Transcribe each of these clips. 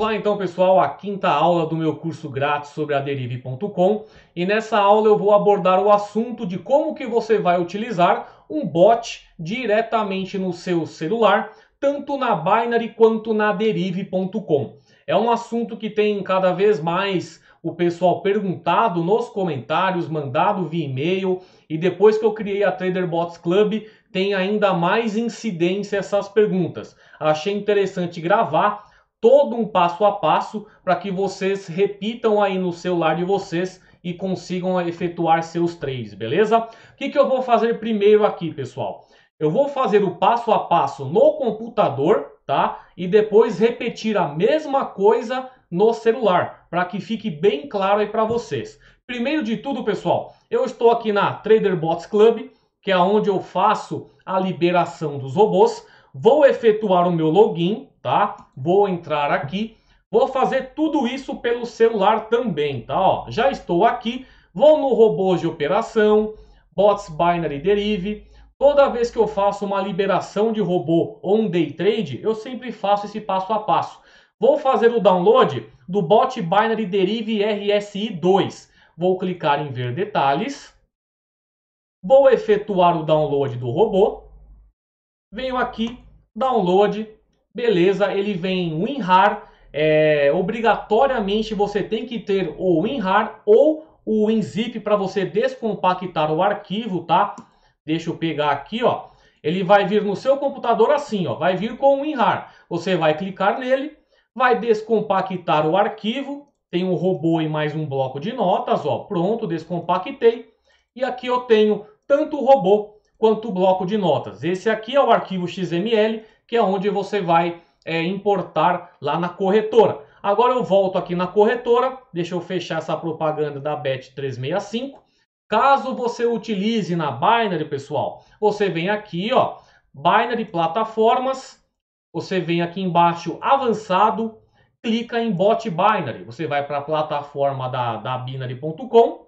Vamos lá então, pessoal, a quinta aula do meu curso grátis sobre Derive.com e nessa aula eu vou abordar o assunto de como que você vai utilizar um bot diretamente no seu celular, tanto na Binary quanto na derive.com. É um assunto que tem cada vez mais o pessoal perguntado nos comentários, mandado via e-mail e depois que eu criei a Trader Bots Club, tem ainda mais incidência essas perguntas. Achei interessante gravar todo um passo a passo para que vocês repitam aí no celular de vocês e consigam efetuar seus trades, beleza? O que, que eu vou fazer primeiro aqui, pessoal? Eu vou fazer o passo a passo no computador, tá? E depois repetir a mesma coisa no celular, para que fique bem claro aí para vocês. Primeiro de tudo, pessoal, eu estou aqui na Trader Bots Club, que é onde eu faço a liberação dos robôs. Vou efetuar o meu login, tá? Vou entrar aqui. Vou fazer tudo isso pelo celular também, tá? Ó, já estou aqui. Vou no robôs de operação, bots binary derive. Toda vez que eu faço uma liberação de robô ou um day trade, eu sempre faço esse passo a passo. Vou fazer o download do bot binary derive RSI2. Vou clicar em ver detalhes. Vou efetuar o download do robô venho aqui, download, beleza, ele vem WinRAR, é, obrigatoriamente você tem que ter o WinRAR ou o WinZip para você descompactar o arquivo, tá? Deixa eu pegar aqui, ó. Ele vai vir no seu computador assim, ó. Vai vir com o WinRAR. Você vai clicar nele, vai descompactar o arquivo. Tem um robô e mais um bloco de notas, ó. Pronto, descompactei. E aqui eu tenho tanto o robô quanto o bloco de notas. Esse aqui é o arquivo XML, que é onde você vai é, importar lá na corretora. Agora eu volto aqui na corretora, deixa eu fechar essa propaganda da Bet365. Caso você utilize na Binary, pessoal, você vem aqui, ó, Binary Plataformas, você vem aqui embaixo, Avançado, clica em Bot Binary. Você vai para a plataforma da, da Binary.com,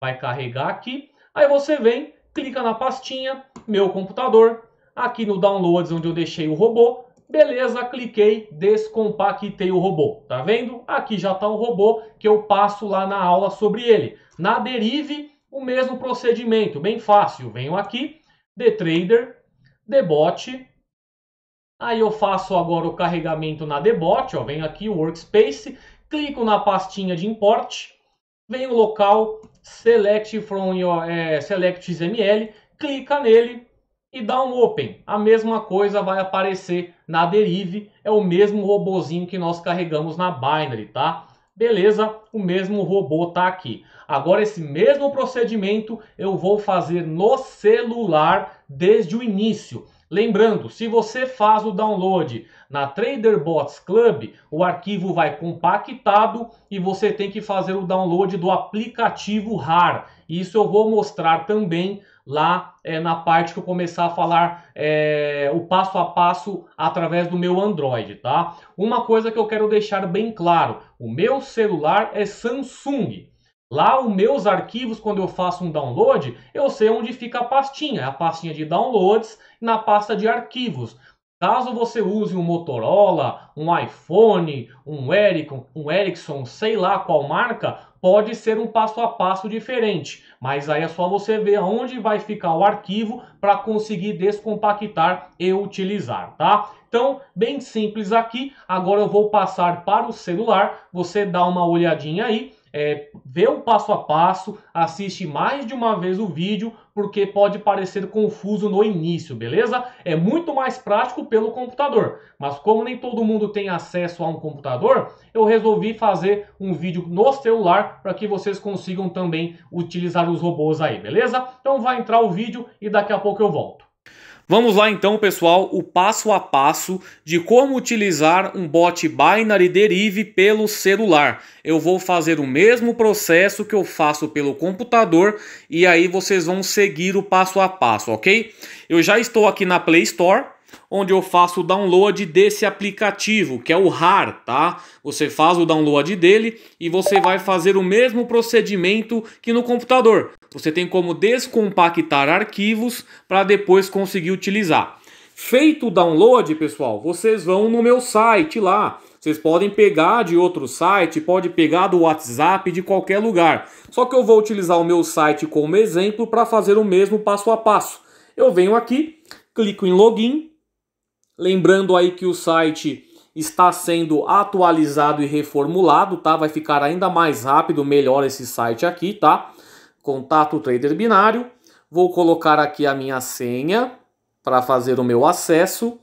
vai carregar aqui, aí você vem clica na pastinha Meu Computador, aqui no Downloads onde eu deixei o robô, beleza, cliquei, descompactei o robô, tá vendo? Aqui já está o robô que eu passo lá na aula sobre ele. Na Derive, o mesmo procedimento, bem fácil, venho aqui, The Trader, Debot, aí eu faço agora o carregamento na Debot, ó, venho aqui, Workspace, clico na pastinha de importe venho local, select from your, é, select XML, clica nele e dá um open. A mesma coisa vai aparecer na Derive, é o mesmo robozinho que nós carregamos na Binary, tá? Beleza, o mesmo robô tá aqui. Agora esse mesmo procedimento eu vou fazer no celular desde o início. Lembrando, se você faz o download na TraderBots Club, o arquivo vai compactado e você tem que fazer o download do aplicativo RAR. Isso eu vou mostrar também lá é, na parte que eu começar a falar é, o passo a passo através do meu Android, tá? Uma coisa que eu quero deixar bem claro, o meu celular é Samsung. Lá, os meus arquivos, quando eu faço um download, eu sei onde fica a pastinha. É a pastinha de downloads na pasta de arquivos. Caso você use um Motorola, um iPhone, um Ericsson, um Ericsson, sei lá qual marca, pode ser um passo a passo diferente, mas aí é só você ver onde vai ficar o arquivo para conseguir descompactar e utilizar, tá? Então, bem simples aqui. Agora eu vou passar para o celular, você dá uma olhadinha aí é, vê o passo a passo, assiste mais de uma vez o vídeo, porque pode parecer confuso no início, beleza? É muito mais prático pelo computador, mas como nem todo mundo tem acesso a um computador, eu resolvi fazer um vídeo no celular para que vocês consigam também utilizar os robôs aí, beleza? Então vai entrar o vídeo e daqui a pouco eu volto. Vamos lá então, pessoal, o passo a passo de como utilizar um bot binary derive pelo celular. Eu vou fazer o mesmo processo que eu faço pelo computador e aí vocês vão seguir o passo a passo, ok? Eu já estou aqui na Play Store, onde eu faço o download desse aplicativo, que é o RAR, tá? Você faz o download dele e você vai fazer o mesmo procedimento que no computador. Você tem como descompactar arquivos para depois conseguir utilizar. Feito o download, pessoal, vocês vão no meu site lá. Vocês podem pegar de outro site, pode pegar do WhatsApp, de qualquer lugar. Só que eu vou utilizar o meu site como exemplo para fazer o mesmo passo a passo. Eu venho aqui, clico em login, Lembrando aí que o site está sendo atualizado e reformulado, tá? Vai ficar ainda mais rápido, melhor esse site aqui, tá? Contato Trader Binário. Vou colocar aqui a minha senha para fazer o meu acesso.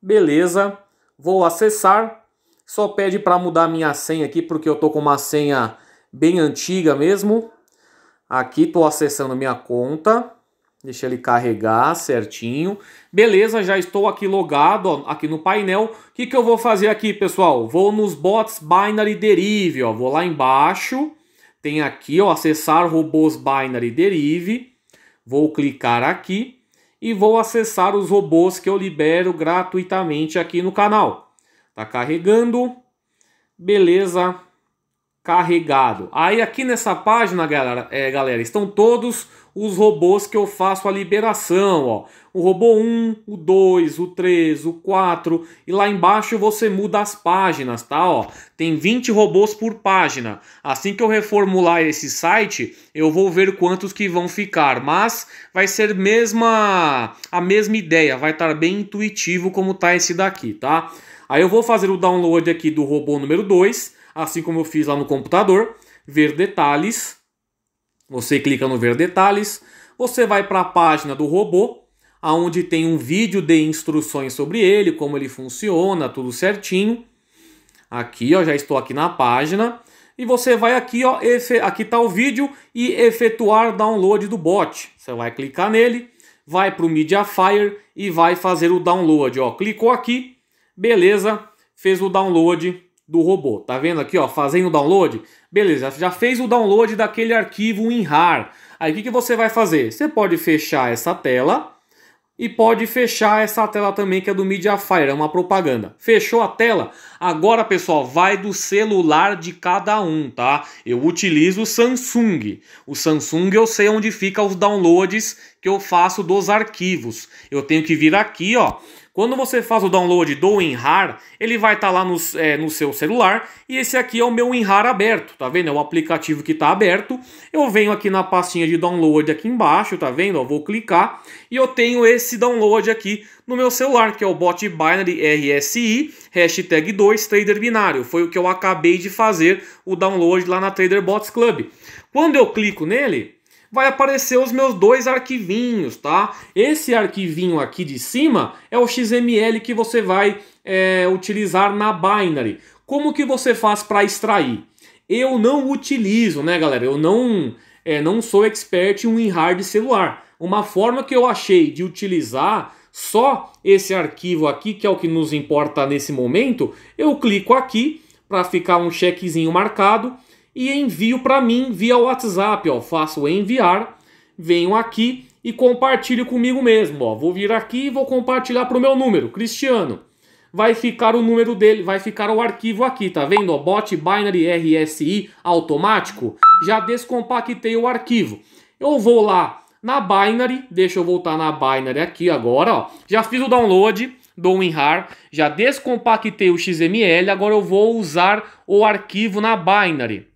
Beleza. Vou acessar. Só pede para mudar minha senha aqui porque eu tô com uma senha bem antiga mesmo. Aqui tô acessando minha conta. Deixa ele carregar certinho. Beleza, já estou aqui logado, ó, aqui no painel. O que, que eu vou fazer aqui, pessoal? Vou nos bots Binary Derive, ó. Vou lá embaixo. Tem aqui, ó, acessar robôs Binary Derive. Vou clicar aqui e vou acessar os robôs que eu libero gratuitamente aqui no canal. Tá carregando. Beleza carregado. Aí aqui nessa página, galera, é, galera, estão todos os robôs que eu faço a liberação, ó. O robô 1, o 2, o 3, o 4 e lá embaixo você muda as páginas, tá, ó. Tem 20 robôs por página. Assim que eu reformular esse site, eu vou ver quantos que vão ficar, mas vai ser mesma a mesma ideia, vai estar bem intuitivo como tá esse daqui, tá? Aí eu vou fazer o download aqui do robô número 2 assim como eu fiz lá no computador, ver detalhes. Você clica no ver detalhes, você vai para a página do robô, aonde tem um vídeo de instruções sobre ele, como ele funciona, tudo certinho. Aqui, ó, já estou aqui na página e você vai aqui, ó, aqui está o vídeo e efetuar download do bot. Você vai clicar nele, vai para o Mediafire e vai fazer o download. Ó. Clicou aqui, beleza, fez o download do robô. Tá vendo aqui, ó, fazendo o download? Beleza, já fez o download daquele arquivo em RAR. Aí o que, que você vai fazer? Você pode fechar essa tela e pode fechar essa tela também que é do Mediafire, é uma propaganda. Fechou a tela? Agora, pessoal, vai do celular de cada um, tá? Eu utilizo o Samsung. O Samsung eu sei onde fica os downloads que eu faço dos arquivos. Eu tenho que vir aqui, ó, quando você faz o download do WinRAR, ele vai estar tá lá é, no seu celular. E esse aqui é o meu WinRAR aberto, tá vendo? É o aplicativo que está aberto. Eu venho aqui na pastinha de download aqui embaixo, tá vendo? Eu vou clicar e eu tenho esse download aqui no meu celular, que é o bot binary RSI, hashtag 2 trader binário. Foi o que eu acabei de fazer o download lá na Trader Bots Club. Quando eu clico nele, vai aparecer os meus dois arquivinhos, tá? Esse arquivinho aqui de cima é o XML que você vai é, utilizar na binary. Como que você faz para extrair? Eu não utilizo, né, galera? Eu não, é, não sou expert em WinRAR celular. Uma forma que eu achei de utilizar só esse arquivo aqui, que é o que nos importa nesse momento, eu clico aqui para ficar um chequezinho marcado e envio para mim via WhatsApp. Ó. Faço enviar, venho aqui e compartilho comigo mesmo. Ó. Vou vir aqui e vou compartilhar para o meu número, Cristiano. Vai ficar o número dele, vai ficar o arquivo aqui, tá vendo? Ó, bot binary RSI automático. Já descompactei o arquivo. Eu vou lá na binary, deixa eu voltar na binary aqui agora, ó. Já fiz o download do WinRAR, já descompactei o XML, agora eu vou usar o arquivo na binary.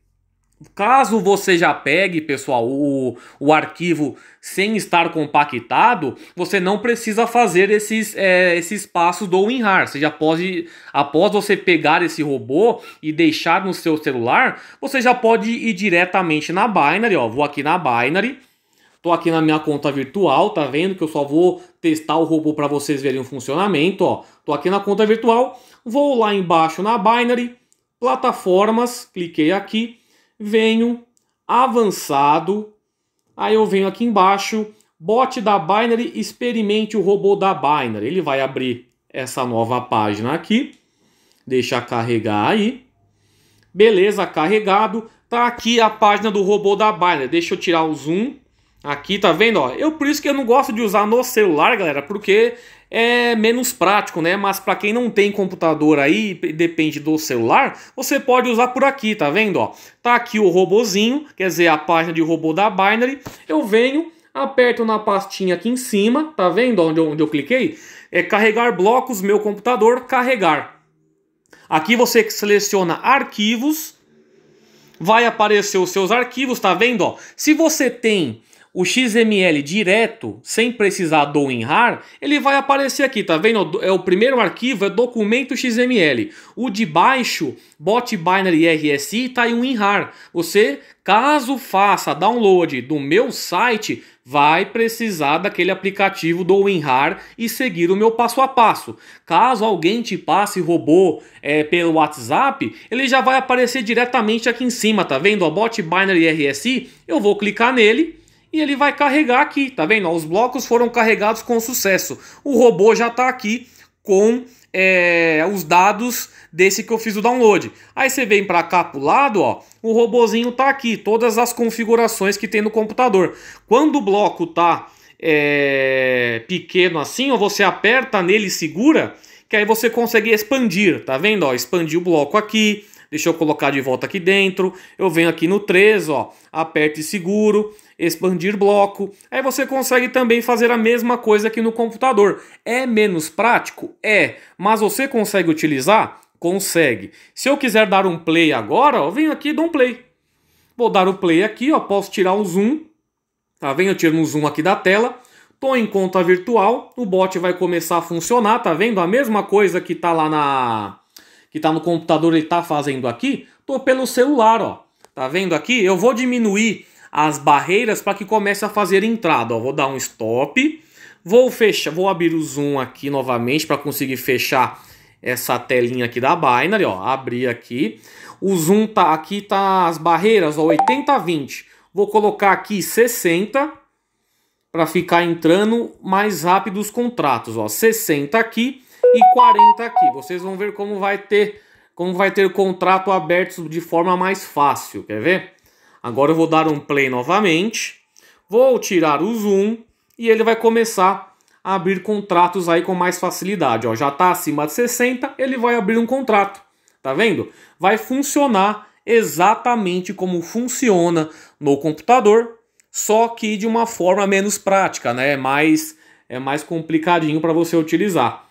Caso você já pegue, pessoal, o, o arquivo sem estar compactado, você não precisa fazer esses, é, esses passos do WinRAR. Você já pode, após você pegar esse robô e deixar no seu celular, você já pode ir diretamente na Binary. Ó. Vou aqui na Binary, tô aqui na minha conta virtual, tá vendo que eu só vou testar o robô para vocês verem o funcionamento. Ó. Tô aqui na conta virtual, vou lá embaixo na Binary, plataformas, cliquei aqui venho avançado, aí eu venho aqui embaixo, bot da binary, experimente o robô da binary. Ele vai abrir essa nova página aqui, deixa carregar aí. Beleza, carregado. Tá aqui a página do robô da binary. Deixa eu tirar o zoom. Aqui, tá vendo? Ó, eu por isso que eu não gosto de usar no celular, galera, porque é menos prático, né? Mas para quem não tem computador aí, depende do celular, você pode usar por aqui, tá vendo? Ó, tá aqui o robozinho, quer dizer, a página de robô da Binary. Eu venho, aperto na pastinha aqui em cima, tá vendo onde eu, onde eu cliquei? É carregar blocos, meu computador, carregar. Aqui você seleciona arquivos, vai aparecer os seus arquivos, tá vendo? Ó, se você tem o XML direto, sem precisar do WinRAR, ele vai aparecer aqui, tá vendo? É o primeiro arquivo, é documento XML. O de baixo, bot binary RSI, tá em WinRAR. Você, caso faça download do meu site, vai precisar daquele aplicativo do WinRAR e seguir o meu passo a passo. Caso alguém te passe robô é, pelo WhatsApp, ele já vai aparecer diretamente aqui em cima, tá vendo? O bot binary RSI, eu vou clicar nele e ele vai carregar aqui, tá vendo? Os blocos foram carregados com sucesso. O robô já está aqui com é, os dados desse que eu fiz o download. Aí você vem para cá para o lado, ó, o robozinho está aqui, todas as configurações que tem no computador. Quando o bloco tá é, pequeno assim, ó, você aperta nele e segura, que aí você consegue expandir, tá vendo? Ó, expandir o bloco aqui, deixa eu colocar de volta aqui dentro, eu venho aqui no 3, ó, aperto e seguro, expandir bloco. Aí você consegue também fazer a mesma coisa aqui no computador. É menos prático? É, mas você consegue utilizar? Consegue. Se eu quiser dar um play agora, ó, venho aqui e dou um play. Vou dar o play aqui, ó, posso tirar um zoom. Tá vendo? Eu tiro um zoom aqui da tela. Estou em conta virtual, o bot vai começar a funcionar, tá vendo? A mesma coisa que tá lá na que tá no computador ele tá fazendo aqui, tô pelo celular, ó. Tá vendo aqui? Eu vou diminuir as barreiras para que comece a fazer entrada. Ó, vou dar um stop, vou fechar, vou abrir o zoom aqui novamente para conseguir fechar essa telinha aqui da binary, ó, abrir aqui. O zoom tá aqui tá as barreiras, ó, 80 20. Vou colocar aqui 60 para ficar entrando mais rápido os contratos, ó, 60 aqui e 40 aqui. Vocês vão ver como vai ter como vai ter contrato aberto de forma mais fácil, quer ver? Agora eu vou dar um play novamente, vou tirar o zoom e ele vai começar a abrir contratos aí com mais facilidade. Ó, já está acima de 60, ele vai abrir um contrato, tá vendo? Vai funcionar exatamente como funciona no computador, só que de uma forma menos prática, né? É mais, é mais complicadinho para você utilizar.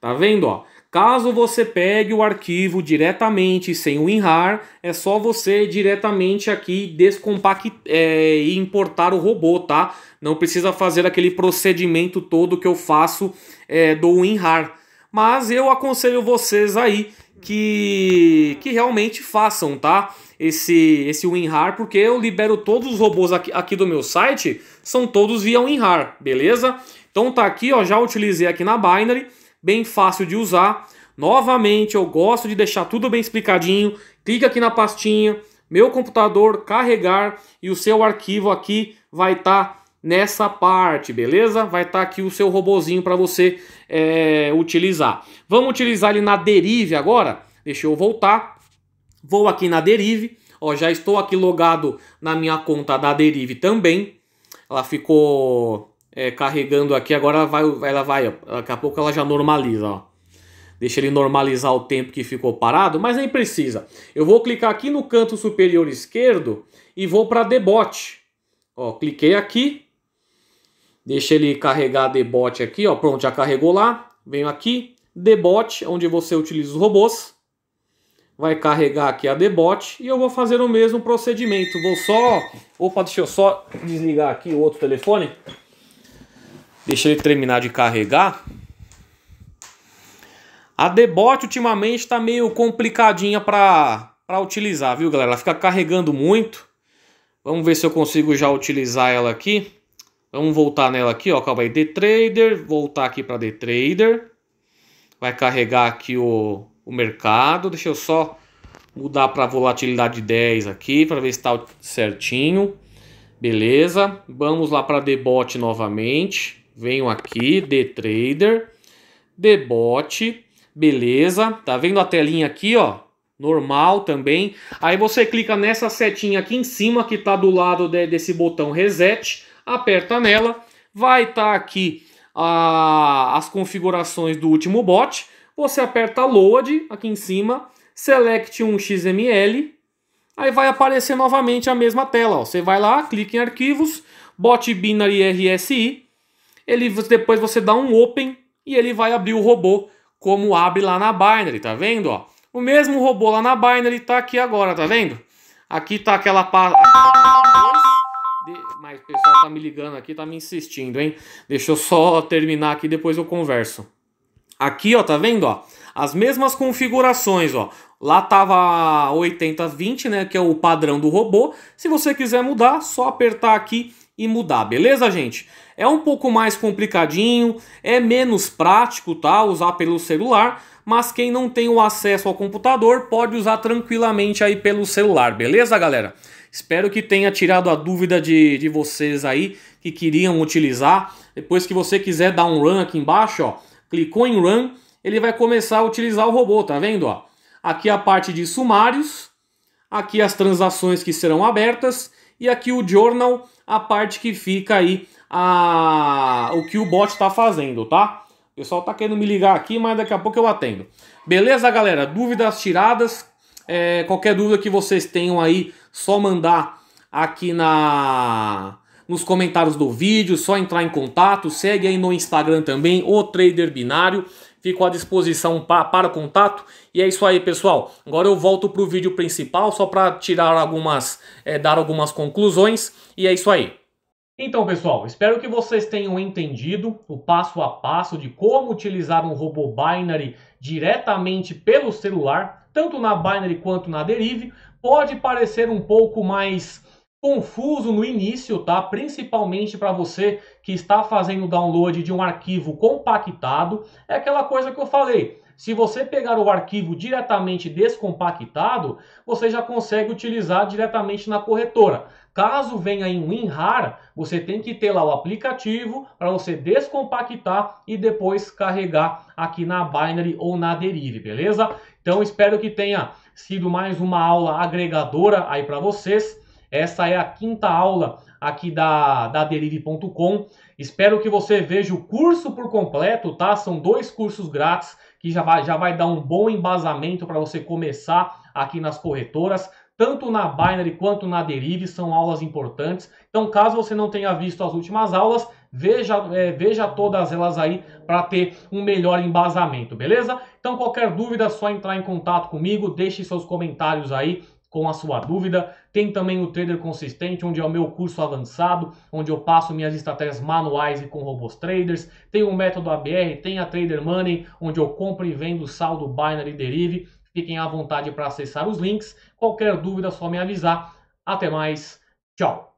Tá vendo? Ó? Caso você pegue o arquivo diretamente sem o WinRAR, é só você diretamente aqui descompactar é, e importar o robô, tá? Não precisa fazer aquele procedimento todo que eu faço é, do WinRAR. Mas eu aconselho vocês aí que, que realmente façam, tá? Esse, esse WinRAR, porque eu libero todos os robôs aqui, aqui do meu site, são todos via WinRAR, beleza? Então tá aqui, ó, já utilizei aqui na Binary bem fácil de usar. Novamente, eu gosto de deixar tudo bem explicadinho. Clica aqui na pastinha, meu computador, carregar e o seu arquivo aqui vai estar tá nessa parte, beleza? Vai estar tá aqui o seu robozinho para você é, utilizar. Vamos utilizar ele na Derive agora? Deixa eu voltar. Vou aqui na Derive. Ó, já estou aqui logado na minha conta da Derive também. Ela ficou é, carregando aqui, agora vai, ela vai, daqui a pouco ela já normaliza, ó. Deixa ele normalizar o tempo que ficou parado, mas nem precisa. Eu vou clicar aqui no canto superior esquerdo e vou para debote. Ó, cliquei aqui. Deixa ele carregar debote aqui, ó. Pronto, já carregou lá. Venho aqui, debote, onde você utiliza os robôs. Vai carregar aqui a debote e eu vou fazer o mesmo procedimento. Vou só... Opa, deixa eu só desligar aqui o outro telefone. Deixa ele terminar de carregar. A Debot ultimamente está meio complicadinha para utilizar, viu galera? Ela fica carregando muito. Vamos ver se eu consigo já utilizar ela aqui. Vamos voltar nela aqui, ó, calma aí, DTrader, voltar aqui para DTrader. Vai carregar aqui o, o mercado, deixa eu só mudar para volatilidade 10 aqui, para ver se está certinho. Beleza, vamos lá para debot novamente. Venho aqui, de trader, de bot, beleza? Tá vendo a telinha aqui, ó? Normal também. Aí você clica nessa setinha aqui em cima que tá do lado de, desse botão reset, aperta nela, vai estar tá aqui a, as configurações do último bot. Você aperta load aqui em cima, select um XML, aí vai aparecer novamente a mesma tela. Ó. Você vai lá, clica em arquivos, bot binary RSI, ele depois você dá um open e ele vai abrir o robô como abre lá na binary, tá vendo, ó? O mesmo robô lá na binary tá aqui agora, tá vendo? Aqui tá aquela parte mas o pessoal tá me ligando aqui, tá me insistindo, hein? Deixa eu só terminar aqui depois eu converso. Aqui, ó, tá vendo, ó? As mesmas configurações, ó. Lá tava 80-20, né, que é o padrão do robô. Se você quiser mudar, só apertar aqui e mudar, beleza, gente? É um pouco mais complicadinho, é menos prático, tá, usar pelo celular, mas quem não tem o acesso ao computador pode usar tranquilamente aí pelo celular, beleza, galera? Espero que tenha tirado a dúvida de, de vocês aí que queriam utilizar. Depois que você quiser dar um run aqui embaixo, ó, clicou em run, ele vai começar a utilizar o robô, tá vendo, ó? Aqui a parte de sumários, aqui as transações que serão abertas e aqui o journal, a parte que fica aí a o que o bot está fazendo, tá? O pessoal tá querendo me ligar aqui, mas daqui a pouco eu atendo. Beleza, galera? Dúvidas tiradas. É, qualquer dúvida que vocês tenham aí, só mandar aqui na nos comentários do vídeo, só entrar em contato, segue aí no Instagram também, o Trader Binário. Fico à disposição para, contato. E é isso aí, pessoal. Agora eu volto para o vídeo principal, só para tirar algumas, é, dar algumas conclusões. E é isso aí. Então, pessoal, espero que vocês tenham entendido o passo a passo de como utilizar um robô binary diretamente pelo celular, tanto na binary quanto na derive. Pode parecer um pouco mais confuso no início, tá? Principalmente para você que está fazendo o download de um arquivo compactado, é aquela coisa que eu falei. Se você pegar o arquivo diretamente descompactado, você já consegue utilizar diretamente na corretora. Caso venha em WinRAR, você tem que ter lá o aplicativo para você descompactar e depois carregar aqui na Binary ou na Derive, beleza? Então espero que tenha sido mais uma aula agregadora aí para vocês. Essa é a quinta aula aqui da, da Derive.com. Espero que você veja o curso por completo, tá? São dois cursos grátis que já vai, já vai dar um bom embasamento para você começar aqui nas corretoras. Tanto na Binary quanto na Derive são aulas importantes. Então, caso você não tenha visto as últimas aulas, veja, é, veja todas elas aí para ter um melhor embasamento, beleza? Então, qualquer dúvida, é só entrar em contato comigo, deixe seus comentários aí com a sua dúvida. Tem também o Trader Consistente, onde é o meu curso avançado, onde eu passo minhas estratégias manuais e com robôs traders. Tem o método ABR, tem a Trader Money, onde eu compro e vendo saldo binary derive. Fiquem à vontade para acessar os links. Qualquer dúvida é só me avisar. Até mais. Tchau.